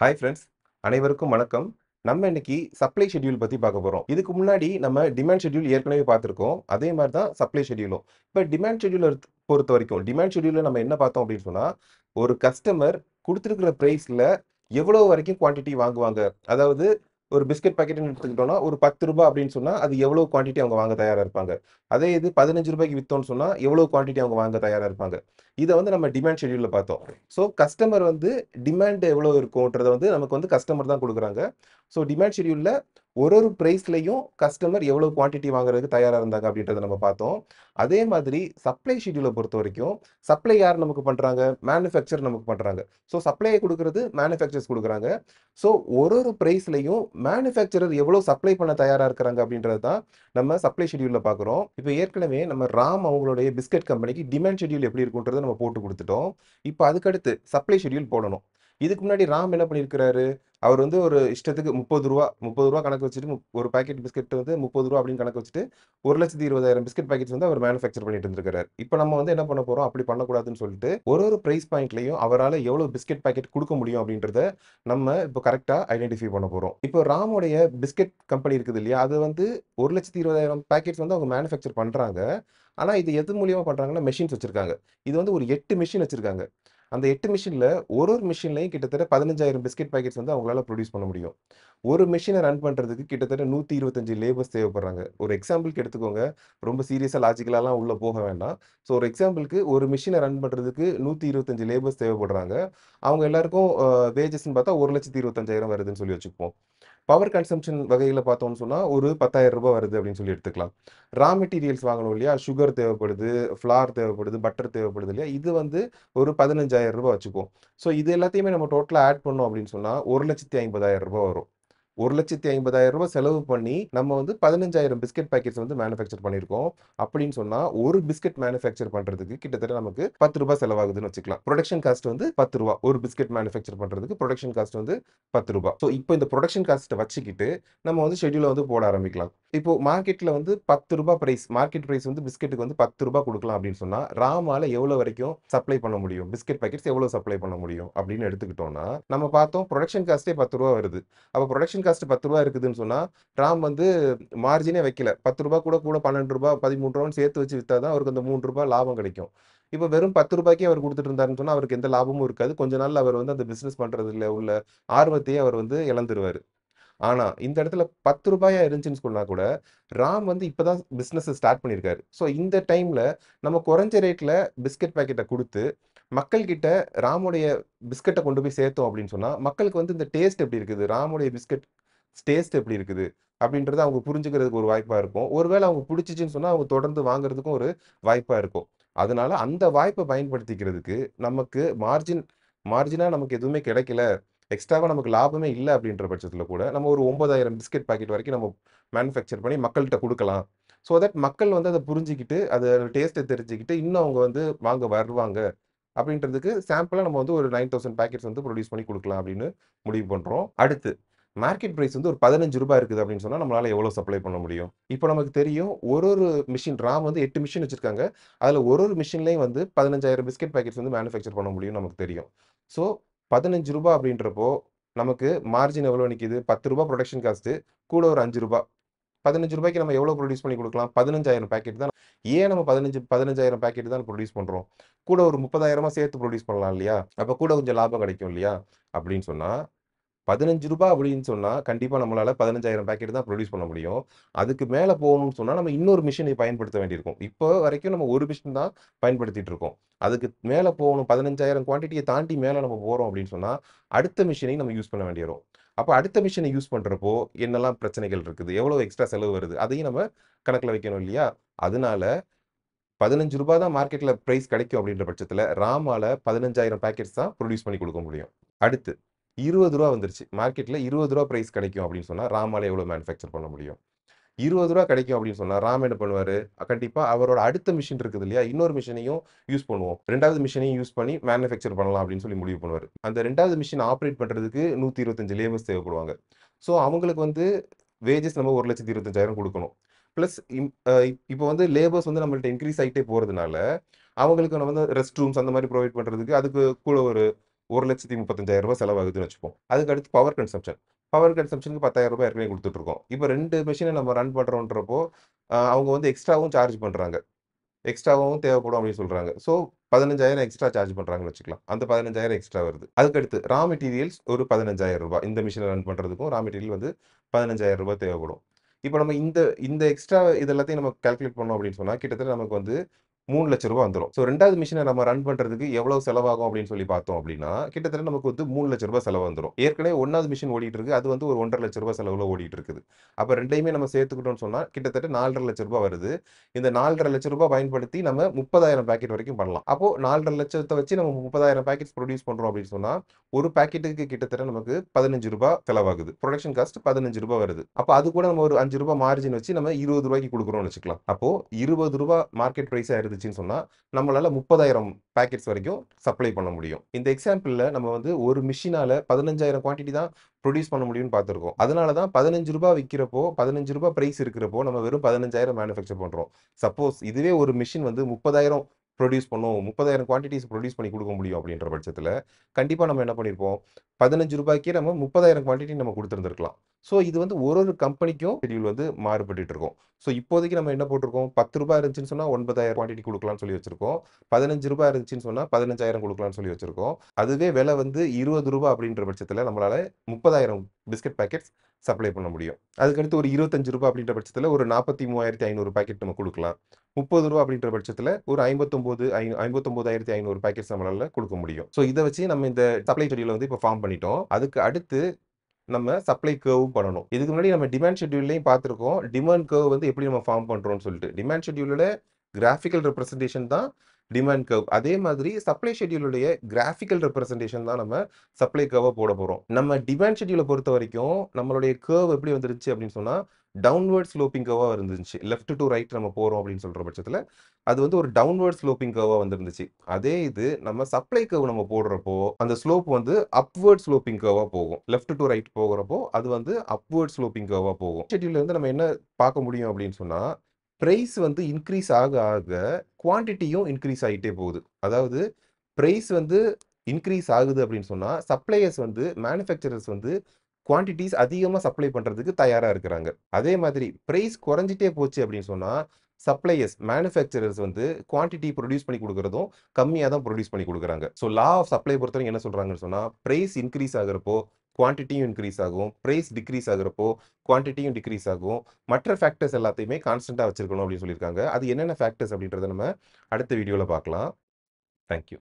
hi friends அனைவருக்கும் வணக்கம் நம்ம இன்னைக்கு சப்ளை ஷெடியூல் பற்றி பார்க்க போகிறோம் இதுக்கு முன்னாடி நம்ம டிமாண்ட் ஷெடியூல் ஏற்கனவே பார்த்துருக்கோம் அதே மாதிரி தான் சப்ளை ஷெடியூலும் இப்போ டிமாண்ட் ஷெட்யூல் பொறுத்த வரைக்கும் டிமாண்ட் ஷெட்யூலில் நம்ம என்ன பார்த்தோம் அப்படின்னு சொன்னால் ஒரு கஸ்டமர் கொடுத்துருக்கிற ப்ரைஸில் எவ்வளோ வரைக்கும் குவான்டிட்டி வாங்குவாங்க அதாவது ஒரு பிஸ்கட் பாக்கெட்னு எடுத்துக்கிட்டோம்னா ஒரு பத்து ரூபாய் அப்படின்னு சொன்னால் அது எவ்வளோ குவான்டிட்டி அவங்க வாங்க தயாராக இருப்பாங்க அதே இது பதினஞ்சு ரூபாய்க்கு வித்தோம்னு சொன்னால் எவ்வளோ குவான்டிட்டி அவங்க வாங்க தயாரா இருப்பாங்க இதை வந்து நம்ம டிமாண்ட் ஷெடியூல பார்த்தோம் ஸோ கஸ்டமர் வந்து டிமாண்ட் எவ்வளோ இருக்கும்ன்றத வந்து நமக்கு வந்து கஸ்டமர் தான் கொடுக்குறாங்க ஸோ டிமாண்ட் ஷெடியூல்ல ஒரு ஒரு ப்ரைஸ்லையும் கஸ்டமர் எவ்வளோ குவான்டிட்டி வாங்குறதுக்கு தயாராக இருந்தாங்க அப்படின்றத நம்ம பார்த்தோம் அதே மாதிரி சப்ளை ஷெடியூலை பொறுத்த வரைக்கும் சப்ளை யார் நமக்கு பண்ணுறாங்க மேனுஃபேக்சர் நமக்கு பண்ணுறாங்க ஸோ சப்ளையை கொடுக்கறது மேனுஃபேக்சர்ஸ் கொடுக்குறாங்க ஸோ ஒரு ஒரு ப்ரைஸ்லையும் மேனுஃபேக்சரர் எவ்வளோ சப்ளை பண்ண தயாராக இருக்கிறாங்க அப்படின்றது தான் நம்ம சப்ளை ஷெடியூலில் பார்க்குறோம் இப்போ ஏற்கனவே நம்ம ராம் அவங்களுடைய பிஸ்கட் கம்பெனிக்கு டிமாண்ட் ஷெடியூல் எப்படி இருக்குன்றதை நம்ம போட்டு கொடுத்துட்டோம் இப்போ அதுக்கடுத்து சப்ளை ஷெடியூல் போடணும் இதுக்கு முன்னாடி ராம் என்ன பண்ணியிருக்கிறாரு அவர் வந்து ஒரு இஷ்டத்துக்கு முப்பது ரூபா முப்பது ரூபா கணக்கு வச்சுட்டு ஒரு பேக்கெட் பிஸ்கெட் வந்து முப்பது ரூபா அப்படின்னு கணக்கு வச்சுட்டு ஒரு லட்சத்தி இருபதாயிரம் பிஸ்கெட் பேக்கெட்ஸ் வந்து அவர் மேனுஃபேக்சர் பண்ணிட்டு இருக்காரு இப்போ நம்ம வந்து என்ன பண்ண போறோம் அப்படி பண்ணக்கூடாதுன்னு சொல்லிட்டு ஒரு ஒரு பிரைஸ் பாயிண்ட்லையும் அவரால் எவ்வளோ பிஸ்கெட் பேக்கெட் கொடுக்க முடியும் அப்படின்றத நம்ம இப்போ கரெக்டாக ஐடென்டிஃபை பண்ண போகிறோம் இப்போ ராமுடைய பிஸ்கெட் கம்பெனி இருக்குது இல்லையா அது வந்து ஒரு லட்சத்தி இருபதாயிரம் பாக்கெட்ஸ் வந்து அவங்க மேனுஃபேக்சர் பண்ணுறாங்க ஆனால் இது எது மூலியமாக பண்ணுறாங்கன்னா மெஷின்ஸ் வச்சுருக்காங்க இது வந்து ஒரு எட்டு மிஷின் வச்சுருக்காங்க அந்த எட்டு மிஷினில் ஒரு ஒரு மிஷின்லையும் கிட்டத்தட்ட பதினஞ்சாயிரம் பிஸ்கெட் பாக்கெட்ஸ் வந்து அவங்களால ப்ரொடியூஸ் பண்ண முடியும் ஒரு மிஷினை ரன் பண்ணுறதுக்கு கிட்டத்தட்ட நூற்றி இருபத்தஞ்சு லேபர்ஸ் தேவைப்படுறாங்க ஒரு எக்ஸாம்பிளுக்கு எடுத்துக்கோங்க ரொம்ப சீரியஸாக லாஜிக்கலாலாம் உள்ளே போக வேண்டாம் ஸோ ஒரு எக்ஸாம்பிளுக்கு ஒரு மிஷினை ரன் பண்ணுறதுக்கு நூற்றி இருபத்தஞ்சு லேபர்ஸ் தேவைப்படுறாங்க அவங்க எல்லாருக்கும் வேஜஸ்ன்னு பார்த்தா ஒரு லட்சத்தி இருபத்தஞ்சாயிரம் வருதுன்னு சொல்லி வச்சுப்போம் பவர் கன்சம்ஷன் வகையில் பார்த்தோம்னு சொன்னால் ஒரு பத்தாயிரம் ரூபாய் வருது அப்படின்னு சொல்லி எடுத்துக்கலாம் ரா மெட்டீரியல்ஸ் வாங்கணும் இல்லையா சுகர் தேவைப்படுது ஃப்ளார் தேவைப்படுது பட்டர் தேவைப்படுது இல்லையா இது வந்து ஒரு பதினஞ்சு அஞ்சாயிரம் ரூபாய் வச்சுக்குவோம் ஸோ இது எல்லாத்தையுமே நம்ம டோட்டலாக ஆட் பண்ணோம் அப்படின்னு சொன்னால் ஒரு லட்சத்தி ஐம்பதாயிரம் ரூபாய் வரும் ஒரு லட்சத்தி ஐம்பதாயிரம் ரூபாய் செலவு பண்ணி நம்ம வந்து பதினஞ்சாயிரம் பிஸ்கெட் பேக்கெட்ஸ் வந்து மேனுஃபேக்சர் பண்ணியிருக்கோம் அப்படின்னு சொன்னால் ஒரு பிஸ்கெட் மேனுஃபேக்சர் பண்ணுறதுக்கு கிட்டத்தட்ட நமக்கு பத்து ரூபாய் செலவாகுதுன்னு வச்சுக்கலாம் ப்ரொடக்ஷன் காஸ்ட் வந்து பத்து ரூபா ஒரு பிஸ்கெட் மேனுஃபேக்சர் பண்ணுறதுக்கு ப்ரொடக்ஷன் காஸ்ட் வந்து பத்து ரூபா ஸோ இப்போ இந்த ப்ரொடக்ஷன் காஸ்ட்டை வச்சுக்கிட்டு நம்ம வந்து ஷெட்யூலை வந்து போட ஆரம்பிக்கலாம் இப்போ மார்க்கெட்டில் வந்து பத்து ரூபாய் ப்ரைஸ் மார்க்கெட் ப்ரைஸ் வந்து பிஸ்கெட்டுக்கு வந்து பத்து ரூபாய் கொடுக்கலாம் அப்படின்னு சொன்னால் ராமால எவ்வளோ வரைக்கும் சப்ளை பண்ண முடியும் பிஸ்கெட் பேக்கெட்ஸ் எவ்வளோ சப்ளை பண்ண முடியும் அப்படின்னு எடுத்துக்கிட்டோம்னா நம்ம பார்த்தோம் ப்ரொடக்ஷன் காஸ்ட்டே பத்து ரூபா வருது அப்போ ப்ரொடக்ஷன் மார்ஜின் காஸ்ட் பத்து ரூபா இருக்குதுன்னு சொன்னால் ராம் வந்து மார்ஜினே வைக்கல பத்து ரூபா கூட கூட பன்னெண்டு ரூபா பதிமூணு ரூபான்னு சேர்த்து வச்சு விற்றா தான் அவருக்கு அந்த மூணு ரூபா லாபம் கிடைக்கும் இப்போ வெறும் பத்து ரூபாய்க்கே அவர் கொடுத்துட்டு இருந்தாருன்னு சொன்னால் அவருக்கு எந்த லாபமும் இருக்காது கொஞ்ச நாள் அவர் வந்து அந்த பிஸ்னஸ் பண்ணுறதுல உள்ள ஆர்வத்தையே அவர் வந்து இழந்துருவார் ஆனால் இந்த இடத்துல பத்து ரூபாயா இருந்துச்சுன்னு சொன்னால் கூட ராம் வந்து இப்போ தான் பிஸ்னஸ் ஸ்டார்ட் பண்ணியிருக்காரு ஸோ இந்த டைமில் நம்ம குறைஞ்ச ரேட்டில் பிஸ்கட் பேக்கெட்டை கொடுத்து மக்கள்கிட்ட ராமுடைய பிஸ்கட்டை கொண்டு போய் சேர்த்தோம் அப்படின்னு சொன்னால் மக்களுக்கு வந்து இந்த டேஸ்ட் எப்படி இருக்குது ராமுடைய பிஸ்கட் டேஸ்ட் எப்படி இருக்குது அப்படின்றத அவங்க புரிஞ்சுக்கிறதுக்கு ஒரு வாய்ப்பாக இருக்கும் ஒருவேளை அவங்க பிடிச்சிச்சின்னு சொன்னால் அவங்க தொடர்ந்து வாங்குறதுக்கும் ஒரு வாய்ப்பாக இருக்கும் அதனால அந்த வாய்ப்பை பயன்படுத்திக்கிறதுக்கு நமக்கு மார்ஜின் மார்ஜினாக நமக்கு எதுவுமே கிடைக்கல எக்ஸ்ட்ராவாக நமக்கு லாபமே இல்லை அப்படின்ற பட்சத்தில் கூட நம்ம ஒரு ஒன்பதாயிரம் பிஸ்கெட் பாக்கெட் வரைக்கும் நம்ம மேனுஃபேக்சர் பண்ணி மக்கள்கிட்ட கொடுக்கலாம் ஸோ தட் மக்கள் வந்து அதை புரிஞ்சிக்கிட்டு அதை டேஸ்ட்டை தெரிஞ்சுக்கிட்டு இன்னும் அவங்க வந்து வாங்க வருவாங்க அப்படின்றதுக்கு சாம்பிளாக நம்ம வந்து ஒரு நைன் தௌசண்ட் பேக்கெட்ஸ் வந்து ப்ரொடியூஸ் பண்ணி கொடுக்கலாம் அப்படின்னு முடிவு பண்ணுறோம் அடுத்து மார்க்கெட் ப்ரைஸ் வந்து ஒரு பதினஞ்சு ரூபாய் இருக்குது அப்படின்னு சொன்னால் நம்மளால் எவ்வளோ சப்ளை பண்ண முடியும் இப்போ நமக்கு தெரியும் ஒரு ஒரு மிஷின் ராம் வந்து எட்டு மிஷின் வச்சுருக்காங்க அதில் ஒரு ஒரு மிஷின்லேயும் வந்து பதினஞ்சாயிரம் பிஸ்கெட் பேக்கெட்ஸ் வந்து மேனுஃபேக்சர் பண்ண முடியும் நமக்கு தெரியும் ஸோ பதினஞ்சு ரூபா அப்படின்றப்போ நமக்கு மார்ஜின் எவ்வளோ நிற்கிது பத்து ரூபா ப்ரொடக்ஷன் காஸ்ட்டு கூட ஒரு அஞ்சு ரூபா பதினஞ்சு ரூபாய்க்கு நம்ம எவ்வளோ ப்ரொடியூஸ் பண்ணி கொடுக்கலாம் பதினஞ்சாயிரம் பேக்கெட் தான் ஏன் நம்ம பதினஞ்சு பதினஞ்சாயிரம் பேக்கெட் தான் ப்ரொடியூஸ் பண்ணுறோம் கூட ஒரு முப்பதாயிரமா சேர்த்து ப்ரொடியூஸ் பண்ணலாம் இல்லையா அப்போ கூட கொஞ்சம் லாபம் கிடைக்கும் இல்லையா அப்படின்னு சொன்னால் பதினஞ்சு ரூபாய் அப்படின்னு சொன்னால் கண்டிப்பாக நம்மளால் பதினஞ்சாயிரம் பேக்கெட் தான் ப்ரொடியூஸ் பண்ண முடியும் அதுக்கு மேலே போகணும்னு சொன்னால் நம்ம இன்னொரு மிஷினை பயன்படுத்த வேண்டியிருக்கும் இப்போ வரைக்கும் நம்ம ஒரு மிஷின் தான் பயன்படுத்திட்டு இருக்கோம் அதுக்கு மேலே போகணும் பதினஞ்சாயிரம் குவான்டிட்டியை தாண்டி மேலே நம்ம போகிறோம் அப்படின்னு சொன்னால் அடுத்த மிஷினை நம்ம யூஸ் பண்ண வேண்டியிருக்கும் வரும் அப்போ அடுத்த மிஷினை யூஸ் பண்ணுறப்போ என்னெல்லாம் பிரச்சனைகள் இருக்குது எவ்வளோ எக்ஸ்ட்ரா செலவு வருது அதையும் நம்ம கணக்கில் வைக்கணும் இல்லையா அதனால பதினஞ்சு ரூபாய் தான் மார்க்கெட்டில் ப்ரைஸ் கிடைக்கும் அப்படின்ற பட்சத்தில் ராமால் பதினஞ்சாயிரம் பேக்கெட்ஸ் தான் ப்ரொடியூஸ் பண்ணி கொடுக்க முடியும் அடுத்து இருபது ரூபா வந்துருச்சு மார்க்கெட்டில் இருபது ரூபா ப்ரைஸ் கிடைக்கும் அப்படின்னு சொன்னால் ராமால் எவ்வளோ மேனுஃபேக்சர் பண்ண முடியும் இருபது ரூபா கிடைக்கும் அப்படின்னு சொன்னால் ராம் என்ன பண்ணுவார் கண்டிப்பாக அவரோட அடுத்த மிஷின் இருக்குது இல்லையா இன்னொரு மிஷினையும் யூஸ் பண்ணுவோம் ரெண்டாவது மிஷினையும் யூஸ் பண்ணி மேனுஃபேக்சர் பண்ணலாம் அப்படின்னு சொல்லி முடிவு பண்ணுவார் அந்த ரெண்டாவது மிஷின் ஆப்ரேட் பண்ணுறதுக்கு நூற்றி இருபத்தஞ்சு லேபர்ஸ் தேவைப்படுவாங்க ஸோ அவங்களுக்கு வந்து வேஜஸ் நம்ம ஒரு லட்சத்தி இருபத்தஞ்சாயிரம் கொடுக்கணும் ப்ளஸ் இப்போ வந்து லேபர்ஸ் வந்து நம்மள்ட்ட இன்க்ரீஸ் ஆகிட்டே போகிறதுனால அவங்களுக்கு நம்ம வந்து ரெஸ்ட் ரூம்ஸ் அந்த மாதிரி ப்ரொவைட் பண்ணுறதுக்கு அதுக்கு கூட ஒரு ஒரு லட்சத்தி முப்பத்தஞ்சாயிரம் ரூபாய் செலவாகுதுன்னு வச்சுப்போம் அதுக்கு அடுத்து பவர் கன்சம்ஷன் பவர் கன்சம்ஷனுக்கு பத்தாயிரம் ரூபாய் ஏற்கனவே இருக்கோம் இப்போ ரெண்டு மிஷினை நம்ம ரன் பண்ணுறோன்றப்போ அவங்க வந்து எக்ஸ்ட்ராவும் சார்ஜ் பண்ணுறாங்க எக்ஸ்ட்ராவும் தேவைப்படும் அப்படின்னு சொல்கிறாங்க ஸோ பதினஞ்சாயிரம் எக்ஸ்ட்ரா சார்ஜ் பண்ணுறாங்கன்னு வச்சுக்கலாம் அந்த பதினஞ்சாயிரம் எக்ஸ்ட்ரா வருது அதுக்கடுத்து ரா மெட்டீரியல்ஸ் ஒரு பதினஞ்சாயிரம் ரூபாய் இந்த மிஷினை ரன் பண்ணுறதுக்கும் ரா மெட்டீரியல் வந்து பதினஞ்சாயிரம் ரூபாய் தேவைப்படும் இப்போ நம்ம இந்த இந்த எக்ஸ்ட்ரா இது எல்லாத்தையும் நம்ம கால்குலேட் பண்ணோம் அப்படின்னு சொன்னால் கிட்டத்தட்ட நமக்கு வந்து மூணு லட்ச ரூபா வந்துடும் ஸோ ரெண்டாவது மிஷினை நம்ம ரன் பண்ணுறதுக்கு எவ்வளவு செலவாகும் அப்படின்னு சொல்லி பார்த்தோம் அப்படின்னா கிட்டத்தட்ட நமக்கு வந்து மூணு லட்ச ரூபா செலவு வந்துடும் ஏற்கனவே ஒன்றாவது மிஷின் ஓடிட்டு இருக்கு அது வந்து ஒரு ஒன்றரை லட்ச ரூபா செலவில் ஓடிட்டு இருக்குது அப்போ ரெண்டையுமே நம்ம சேர்த்துக்கிட்டோம்னு சொன்னால் கிட்டத்தட்ட நாலரை லட்ச ரூபாய் வருது இந்த நாலரை லட்ச ரூபாய் பயன்படுத்தி நம்ம முப்பதாயிரம் பேக்கெட் வரைக்கும் பண்ணலாம் அப்போ நாலரை லட்சத்தை வச்சு நம்ம முப்பதாயிரம் பேக்கெட் ப்ரொடியூஸ் பண்ணுறோம் அப்படின்னு சொன்னால் ஒரு பேக்கெட்டுக்கு கிட்டத்தட்ட நமக்கு பதினஞ்சு ரூபாய் செலவாகுது ப்ரொடக்ஷன் காஸ்ட் பதினஞ்சு ரூபாய் வருது அப்போ அது கூட நம்ம ஒரு அஞ்சு ரூபாய் மார்ஜின் வச்சு நம்ம இருபது ரூபாய்க்கு கொடுக்குறோம்னு வச்சுக்கலாம் அப்போ இருபது ரூபாய் மார்க்கெட் ப்ரைஸ் ஆயிருது இருந்துச்சுன்னு சொன்னால் நம்மளால் முப்பதாயிரம் பேக்கெட்ஸ் வரைக்கும் சப்ளை பண்ண முடியும் இந்த எக்ஸாம்பிளில் நம்ம வந்து ஒரு மிஷினால் பதினஞ்சாயிரம் குவான்டிட்டி தான் ப்ரொடியூஸ் பண்ண முடியும்னு பார்த்துருக்கோம் அதனால தான் பதினஞ்சு ரூபா விற்கிறப்போ பதினஞ்சு ரூபா ப்ரைஸ் இருக்கிறப்போ நம்ம வெறும் பதினஞ்சாயிரம் மேனுஃபேக்சர் பண்ணுறோம் சப்போஸ் இதுவே ஒரு மிஷின் வந்து முப்பதாயிரம் ப்ரொடியூஸ் பண்ணும் முப்பதாயிரம் குவான்டிட்டிஸ் ப்ரொடியூஸ் பண்ணி கொடுக்க முடியும் அப்படின்ற பட்சத்தில் கண்டிப்பாக நம்ம என்ன பண்ணியிருப்போம் பதினஞ்சு ரூபாய்க்கே நம்ம முப்பதாயிரம் குவான்டிட்டி நம்ம கொடுத்துருந்துருக்கலாம் ஸோ இது வந்து ஒரு ஒரு கம்பெனிக்கும் ஷெடியூல் வந்து மாறுபட்டு இருக்கும் ஸோ இப்போதைக்கு நம்ம என்ன போட்டிருக்கோம் பத்து ரூபாய் இருந்துச்சுன்னு சொன்னால் ஒன்பதாயிரம் குவான்டிட்டி கொடுக்கலாம்னு சொல்லி வச்சிருக்கோம் பதினஞ்சு ரூபாய் இருந்துச்சுன்னு சொன்னால் பதினஞ்சாயிரம் கொடுக்கலாம்னு சொல்லி வச்சிருக்கோம் அதுவே விலை வந்து இருபது ரூபாய் அப்படின்ற பட்சத்தில் நம்மளால முப்பதாயிரம் பிஸ்கட் பேக்கெட்ஸ் சப்ளை பண்ண முடியும் அதுக்கடுத்து ஒரு இருபத்தஞ்சு ரூபா அப்படின்ற பட்சத்தில் ஒரு நாற்பத்தி மூவாயிரத்தி ஐநூறு பேக்கெட் நம்ம கொடுக்கலாம் முப்பது ரூபா அப்படின்ற பட்சத்தில் ஒரு ஐம்பத்தொம்போது ஐ ஐம்பத்தொம்போதாயிரத்தி ஐநூறு பேக்கெட்ஸ் நம்மளால் கொடுக்க முடியும் ஸோ இதை வச்சு நம்ம இந்த சப்ளை செடியில் வந்து இப்போ ஃபார்ம் பண்ணிட்டோம் அதுக்கு அடுத்து நம்ம சப்ளை கேர்வும் பண்ணணும் இதுக்கு முன்னாடி நம்ம டிமாண்ட் ஷெட்யூல்லையும் பார்த்துருக்கோம் டிமாண்ட் கேர்வ் வந்து எப்படி நம்ம ஃபார்ம் பண்ணுறோம்னு சொல்லிட்டு டிமாண்ட் ஷெட்யூலில் கிராஃபிக்கல் ரெப்ரஸன்டேஷன் தான் டிமாண்ட் கவ் அதே மாதிரி சப்ளை ஷெடியூலுடைய கிராஃபிக்கல் ரெப்ரஸன்டேஷன் தான் நம்ம சப்ளை கர்வை போட போகிறோம் நம்ம டிமாண்ட் ஷெடியூலை பொறுத்த வரைக்கும் நம்மளுடைய கேர்வ் எப்படி வந்துருச்சு அப்படின்னு சொன்னால் டவுன்வேர்ட் ஸ்லோப்பிங் கவாக இருந்துச்சு லெஃப்ட் டு ரைட் நம்ம போகிறோம் அப்படின்னு சொல்கிற பட்சத்தில் அது வந்து ஒரு டவுன்வேர்ட் ஸ்லோப்பிங் கவாக வந்துருந்துச்சு அதே இது நம்ம சப்ளை கவ் நம்ம போடுறப்போ அந்த ஸ்லோப் வந்து அப்வேர்ட் ஸ்லோப்பிங் கவாக போகும் லெஃப்ட் டு ரைட் போகிறப்போ அது வந்து அப்வேர்ட் ஸ்லோப்பிங் கவாக போகும் ஷெட்யூல்லேருந்து நம்ம என்ன பார்க்க முடியும் அப்படின்னு சொன்னால் ப்ரைஸ் வந்து இன்க்ரீஸ் ஆக ஆக குவான்டிட்டியும் இன்க்ரீஸ் ஆகிட்டே போகுது அதாவது ப்ரைஸ் வந்து இன்க்ரீஸ் ஆகுது அப்படின்னு சொன்னால் சப்ளையர்ஸ் வந்து மேனுஃபேக்சரர்ஸ் வந்து குவான்டிட்டிஸ் அதிகமாக சப்ளை பண்ணுறதுக்கு தயாராக இருக்கிறாங்க அதே மாதிரி ப்ரைஸ் குறைஞ்சிட்டே போச்சு அப்படின்னு சொன்னால் சப்ளையர்ஸ் மேனுஃபேக்சரர்ஸ் வந்து குவான்டிட்டி ப்ரொடியூஸ் பண்ணி கொடுக்குறதும் கம்மியாக தான் ப்ரொடியூஸ் பண்ணி கொடுக்குறாங்க ஸோ லா ஆஃப் சப்ளை பொறுத்தவரைக்கும் என்ன சொல்கிறாங்கன்னு சொன்னால் ப்ரைஸ் இன்க்ரீஸ் ஆகிறப்போ குவான்டிட்டியும் இன்க்ரீஸ் ஆகும் ப்ரைஸ் டிக்ரீஸ் ஆகிறப்போ குவான்டிட்டியும் டிக்ரீஸ் ஆகும் மற்ற ஃபேக்டர்ஸ் எல்லாத்தையுமே கான்ஸ்டண்ட்டாக வச்சுருக்கணும் அப்படின்னு சொல்லியிருக்காங்க அது என்னென்ன ஃபேக்டர்ஸ் அப்படின்றத நம்ம அடுத்த வீடியோவில் பார்க்கலாம் தேங்க்யூ